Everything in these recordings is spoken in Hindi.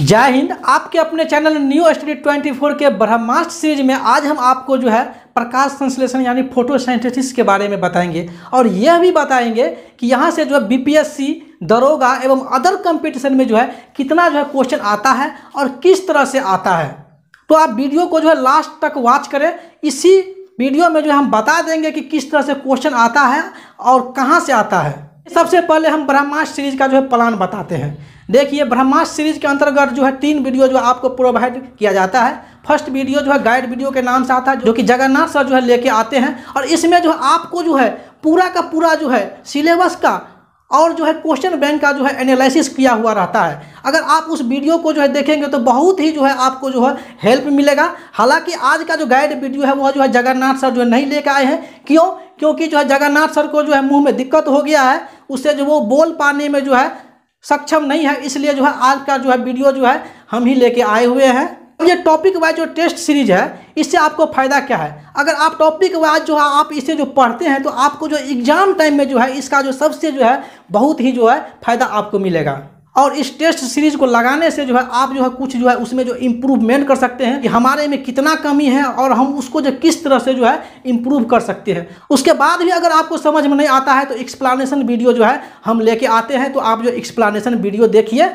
जय हिंद आपके अपने चैनल न्यू स्टडी 24 के ब्रह्मास्त्र सीरीज में आज हम आपको जो है प्रकाश संश्लेषण यानी फोटोसाइंथेसिस के बारे में बताएंगे और यह भी बताएंगे कि यहाँ से जो है बीपीएससी दरोगा एवं अदर कंपटीशन में जो है कितना जो है क्वेश्चन आता है और किस तरह से आता है तो आप वीडियो को जो है लास्ट तक वॉच करें इसी वीडियो में जो हम बता देंगे कि किस तरह से क्वेश्चन आता है और कहाँ से आता है सबसे पहले हम ब्रह्मास्त्र सीरीज का जो है प्लान बताते हैं देखिए ब्रह्मास्त्र सीरीज के अंतर्गत जो है तीन वीडियो जो आपको प्रोवाइड किया जाता है फर्स्ट वीडियो जो है गाइड वीडियो के नाम से आता है जो कि जगन्नाथ सर जो है लेके आते हैं और इसमें जो आपको जो है पूरा का पूरा जो है सिलेबस का और जो है क्वेश्चन बैंक का जो है एनालिसिस किया हुआ रहता है अगर आप उस वीडियो को जो है देखेंगे तो बहुत ही जो है आपको जो है हेल्प मिलेगा हालांकि आज का जो गाइड वीडियो है वह जो है जगन्नाथ सर जो है नहीं लेकर आए हैं क्यों क्योंकि जो है जगन्नाथ सर को जो है मुंह में दिक्कत हो गया है उससे जो वो बोल पाने में जो है सक्षम नहीं है इसलिए जो है आज का जो है वीडियो जो है हम ही लेके आए हुए हैं ये टॉपिक वाइज जो टेस्ट सीरीज है इससे आपको फ़ायदा क्या है अगर आप टॉपिक वाइज जो है आप इसे जो पढ़ते हैं तो आपको जो एग्ज़ाम टाइम में जो है इसका जो सबसे जो है बहुत ही जो है फ़ायदा आपको मिलेगा और इस टेस्ट सीरीज को लगाने से जो है आप जो है कुछ जो है उसमें जो इम्प्रूवमेंट कर सकते हैं कि हमारे में कितना कमी है और हम उसको जो किस तरह से जो है इम्प्रूव कर सकते हैं उसके बाद भी अगर आपको समझ में नहीं आता है तो एक्सप्लानेशन वीडियो जो है हम लेके आते हैं तो आप जो एक्सप्लानेशन वीडियो देखिए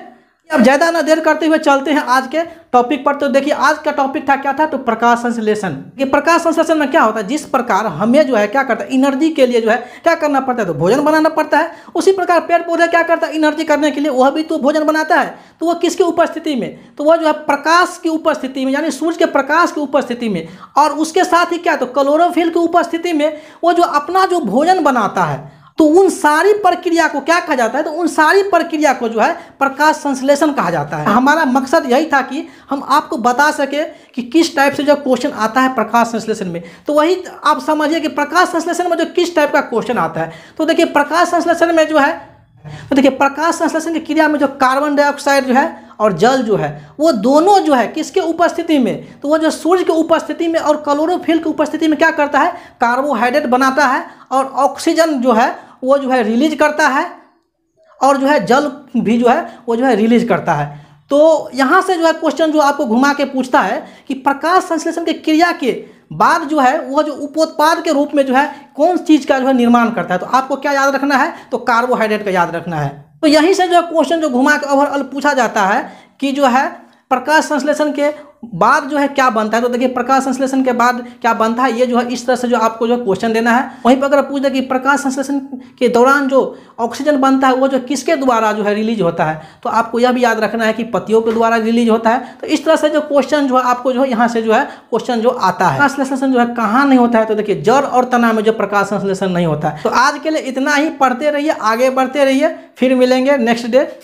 अब ज़्यादा ना देर करते हुए चलते हैं आज के टॉपिक पर तो देखिए आज का टॉपिक था क्या था तो प्रकाश संश्लेषण ये प्रकाश संश्लेषण में क्या होता है जिस प्रकार हमें जो है क्या करता है एनर्जी के लिए जो है क्या करना पड़ता है तो भोजन बनाना पड़ता है उसी प्रकार पेड़ पौधे क्या करता है एनर्जी करने के लिए वह भी तो भोजन बनाता है तो वह किसकी उपस्थिति में तो वह जो है प्रकाश की उपस्थिति में यानी सूर्य के प्रकाश की उपस्थिति में और उसके साथ ही क्या तो क्लोरोफिल की उपस्थिति में वो जो अपना जो भोजन बनाता है तो उन सारी प्रक्रिया को क्या कहा जाता है तो उन सारी प्रक्रिया को जो है प्रकाश संश्लेषण कहा जाता है हमारा मकसद यही था कि हम आपको बता सके कि किस टाइप से जो क्वेश्चन आता है प्रकाश संश्लेषण में तो वही आप समझिए कि प्रकाश संश्लेषण में जो किस टाइप का क्वेश्चन आता है तो देखिए प्रकाश संश्लेषण में जो है तो देखिए प्रकाश संश्लेषण की क्रिया में जो कार्बन डाइऑक्साइड जो है और जल जो है वो दोनों जो है किसके उपस्थिति में तो वो जो सूर्य के उपस्थिति में और क्लोरोफिल की उपस्थिति में क्या करता है कार्बोहाइड्रेट बनाता है और ऑक्सीजन जो है वो जो है रिलीज करता है और जो है जल भी जो है वो जो है रिलीज करता है तो यहाँ से जो है क्वेश्चन जो आपको घुमा के पूछता है कि प्रकाश संश्लेषण के क्रिया के बाद जो है वह जो उपोत्पाद के रूप में जो है कौन चीज़ का जो है निर्माण करता है तो आपको क्या याद रखना है तो कार्बोहाइड्रेट का याद रखना है तो यहीं से जो है क्वेश्चन जो घुमा के ओवरऑल पूछा जाता है कि जो है प्रकाश संश्लेषण के बाद जो है क्या बनता है तो देखिए प्रकाश संश्लेषण के बाद क्या बनता है ये जो है इस तरह से जो आपको जो क्वेश्चन देना है वहीं पर अगर पूछ दे कि प्रकाश संश्लेषण के दौरान जो ऑक्सीजन बनता है वो जो किसके द्वारा जो है रिलीज होता है तो आपको यह भी याद रखना है कि पतियों के द्वारा रिलीज होता है तो इस तरह से जो क्वेश्चन जो है आपको जो है यहाँ से जो है क्वेश्चन जो आता है प्रकाश संश्लेषण जो है कहाँ नहीं होता है तो देखिए जड़ और तना में जो प्रकाश संश्लेषण नहीं होता है तो आज के लिए इतना ही पढ़ते रहिए आगे बढ़ते रहिए फिर मिलेंगे नेक्स्ट डे